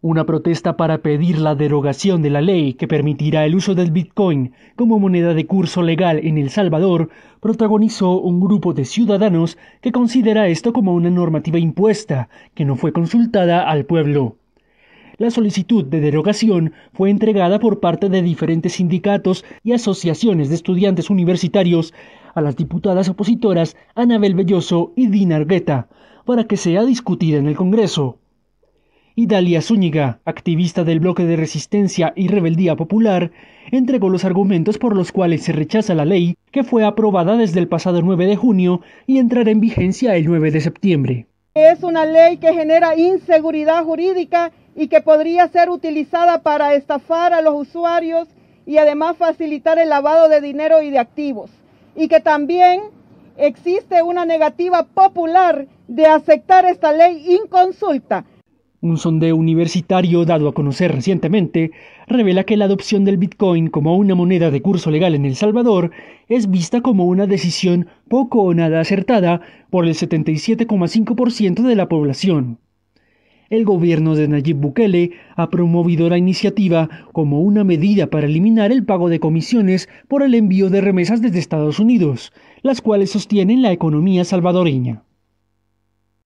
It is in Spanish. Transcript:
Una protesta para pedir la derogación de la ley que permitirá el uso del Bitcoin como moneda de curso legal en El Salvador protagonizó un grupo de ciudadanos que considera esto como una normativa impuesta que no fue consultada al pueblo. La solicitud de derogación fue entregada por parte de diferentes sindicatos y asociaciones de estudiantes universitarios a las diputadas opositoras Anabel Belloso y Dina Argueta para que sea discutida en el Congreso y Dalia Zúñiga, activista del bloque de resistencia y rebeldía popular, entregó los argumentos por los cuales se rechaza la ley que fue aprobada desde el pasado 9 de junio y entrará en vigencia el 9 de septiembre. Es una ley que genera inseguridad jurídica y que podría ser utilizada para estafar a los usuarios y además facilitar el lavado de dinero y de activos. Y que también existe una negativa popular de aceptar esta ley inconsulta un sondeo universitario dado a conocer recientemente revela que la adopción del Bitcoin como una moneda de curso legal en El Salvador es vista como una decisión poco o nada acertada por el 77,5% de la población. El gobierno de Nayib Bukele ha promovido la iniciativa como una medida para eliminar el pago de comisiones por el envío de remesas desde Estados Unidos, las cuales sostienen la economía salvadoreña.